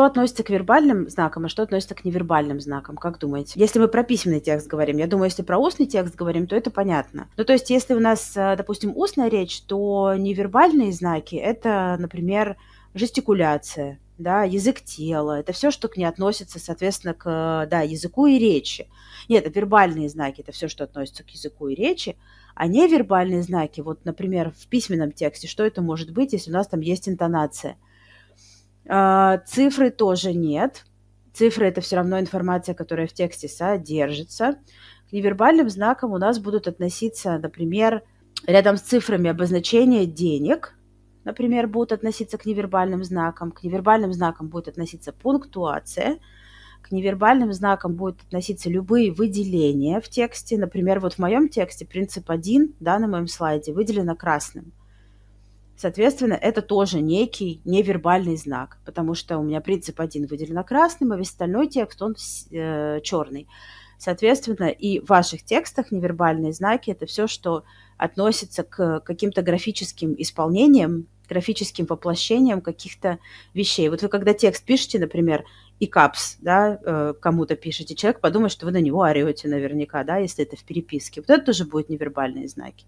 что относится к вербальным знакам, а что относится к невербальным знакам, как думаете? Если мы про письменный текст говорим, я думаю, если про устный текст говорим, то это понятно. Ну, то есть, если у нас, э, допустим, устная речь, то невербальные знаки – это, например, жестикуляция, да, язык тела, это все, что к ней относится, соответственно, к да, языку и речи. Нет, это вербальные знаки, это все, что относится к языку и речи, а невербальные знаки, вот, например, в письменном тексте, что это может быть, если у нас там есть интонация – а, цифры тоже нет. Цифры – это все равно информация, которая в тексте содержится. К невербальным знакам у нас будут относиться, например, рядом с цифрами обозначение денег, например, будут относиться к невербальным знакам. К невербальным знакам будет относиться пунктуация. К невербальным знакам будут относиться любые выделения в тексте. Например, вот в моем тексте принцип 1, да, на моем слайде, выделено красным. Соответственно, это тоже некий невербальный знак, потому что у меня принцип один выделен красным, а весь остальной текст, он э, черный. Соответственно, и в ваших текстах невербальные знаки – это все, что относится к каким-то графическим исполнениям, графическим воплощениям каких-то вещей. Вот вы когда текст пишете, например, и капс, да, э, кому-то пишете, человек подумает, что вы на него орете наверняка, да, если это в переписке. Вот это тоже будет невербальные знаки.